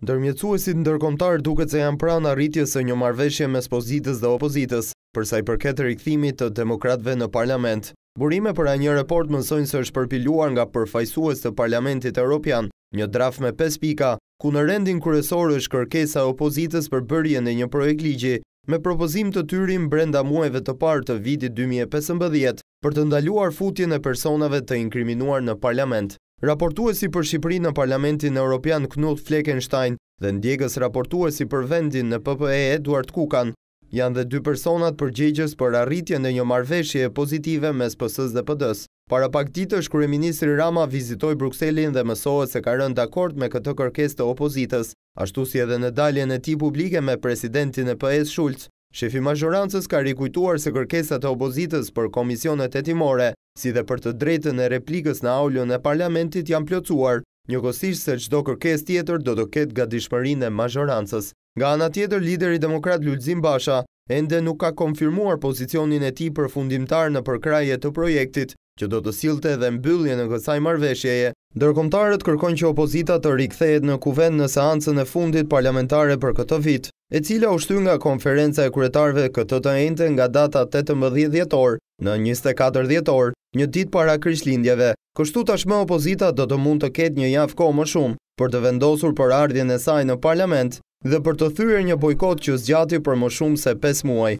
Ndërmjetësuesit ndërkomtar duke se janë pranë arritjes së një marveshje mes pozitës dhe opozitës, përsa i përket e rikëthimit të demokratve në parlament. Burime për a një report mësojnë së është përpiluar nga përfajsues të parlamentit Europian, një draf me 5 pika, ku në rendin kërësor është kërkesa opozitës për bërjen e një projekt ligji, me propozim të tyrim brenda muajve të partë të vitit 2015 për të ndaluar futjen e personave të inkriminuar në parlament. Raportuesi për Shqipëri në Parlamentin Europian Knut Flekenstein dhe ndjegës raportuesi për vendin në PPE Eduard Kukan, janë dhe dy personat për gjegjës për arritje në një marveshje pozitive mes pësës dhe pëdës. Para pak ditë është Krye Ministri Rama vizitoj Bruxellin dhe mësohet se ka rënd akord me këtë kërkes të opozitës, ashtu si edhe në dalje në ti publike me presidentin e PS Shultz. Shefi Majorancës ka rikujtuar se kërkesat e opozitës për komisionet e timore si dhe për të drejtën e replikës në aullën e parlamentit janë plëcuar, një se qdo kërkes tjetër do të ketë ga dishmërin e mazhorancës. Ga anë atjetër, lideri demokrat Lulzim Basha, ende nuk ka konfirmuar pozicionin e ti për fundimtar në përkraje të projektit, që do të silte dhe mbyllje në kësaj marveshjeje. Dërkomtarët kërkon që opozita të rikthejet në kuven në seancën e fundit parlamentare për këtë vit, e cila u nga konferenca e kuretarve këtë të ejnëte nga data 18 djetor në 24 djetor, Një dit para kryshlindjeve, kështu tashme opozita do të mund të ketë një javë ko më shumë për të vendosur për ardhjen e saj në parlament dhe për të thyrë një bojkot që zgjati për më shumë se 5 muaj.